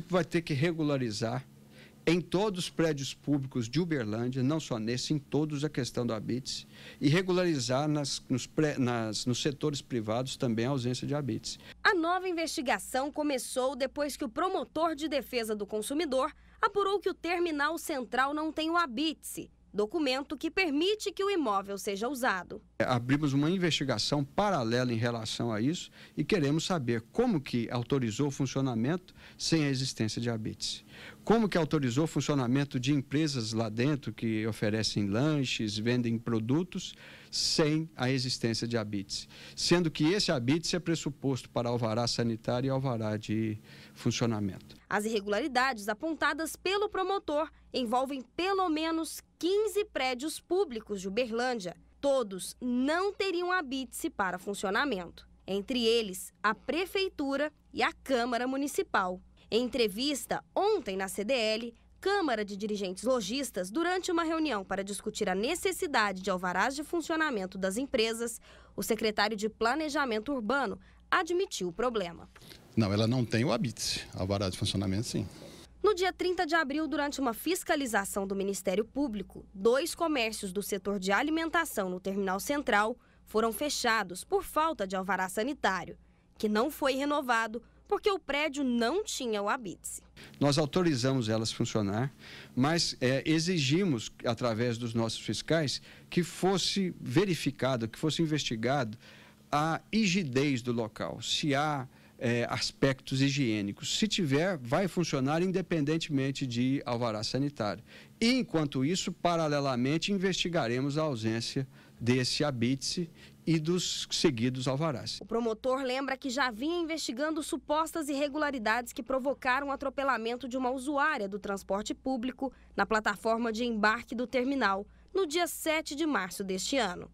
município vai ter que regularizar em todos os prédios públicos de Uberlândia, não só nesse, em todos a questão do habites, e regularizar nas, nos, pré, nas, nos setores privados também a ausência de habites. A nova investigação começou depois que o promotor de defesa do consumidor apurou que o terminal central não tem o habite documento que permite que o imóvel seja usado. É, abrimos uma investigação paralela em relação a isso e queremos saber como que autorizou o funcionamento sem a existência de habites. Como que autorizou o funcionamento de empresas lá dentro que oferecem lanches, vendem produtos sem a existência de habites? Sendo que esse habite é pressuposto para alvará sanitário e alvará de funcionamento. As irregularidades apontadas pelo promotor envolvem pelo menos 15 prédios públicos de Uberlândia. Todos não teriam habite para funcionamento entre eles a Prefeitura e a Câmara Municipal. Em entrevista ontem na CDL, Câmara de Dirigentes Logistas, durante uma reunião para discutir a necessidade de alvarás de funcionamento das empresas, o secretário de Planejamento Urbano admitiu o problema. Não, ela não tem o habite, alvará de funcionamento sim. No dia 30 de abril, durante uma fiscalização do Ministério Público, dois comércios do setor de alimentação no Terminal Central foram fechados por falta de alvará sanitário, que não foi renovado porque o prédio não tinha o abitse. Nós autorizamos elas funcionar, mas é, exigimos, através dos nossos fiscais, que fosse verificado, que fosse investigado a rigidez do local, se há é, aspectos higiênicos. Se tiver, vai funcionar independentemente de alvará sanitário. E, enquanto isso, paralelamente, investigaremos a ausência desse abitse e dos seguidos alvarás. O promotor lembra que já vinha investigando supostas irregularidades que provocaram o atropelamento de uma usuária do transporte público na plataforma de embarque do terminal, no dia 7 de março deste ano.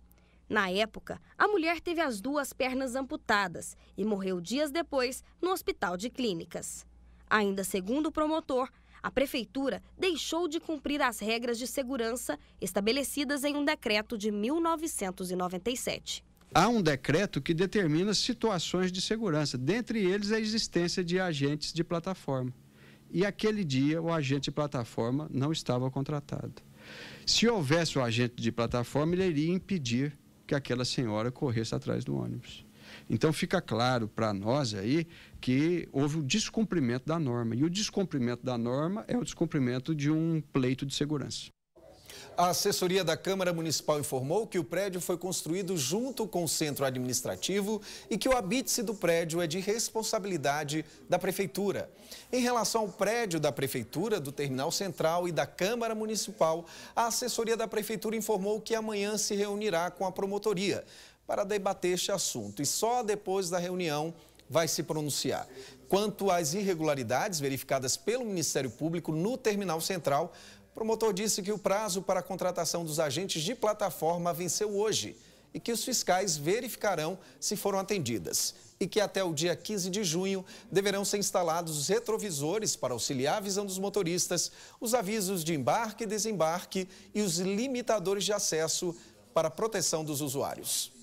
Na época, a mulher teve as duas pernas amputadas e morreu dias depois no hospital de clínicas. Ainda segundo o promotor, a prefeitura deixou de cumprir as regras de segurança estabelecidas em um decreto de 1997. Há um decreto que determina situações de segurança, dentre eles a existência de agentes de plataforma. E aquele dia o agente de plataforma não estava contratado. Se houvesse o agente de plataforma, ele iria impedir que aquela senhora corresse atrás do ônibus. Então fica claro para nós aí que houve o descumprimento da norma. E o descumprimento da norma é o descumprimento de um pleito de segurança. A assessoria da Câmara Municipal informou que o prédio foi construído junto com o centro administrativo e que o habite do prédio é de responsabilidade da Prefeitura. Em relação ao prédio da Prefeitura, do Terminal Central e da Câmara Municipal, a assessoria da Prefeitura informou que amanhã se reunirá com a promotoria para debater este assunto e só depois da reunião vai se pronunciar. Quanto às irregularidades verificadas pelo Ministério Público no Terminal Central, o promotor disse que o prazo para a contratação dos agentes de plataforma venceu hoje e que os fiscais verificarão se foram atendidas. E que até o dia 15 de junho deverão ser instalados os retrovisores para auxiliar a visão dos motoristas, os avisos de embarque e desembarque e os limitadores de acesso para proteção dos usuários.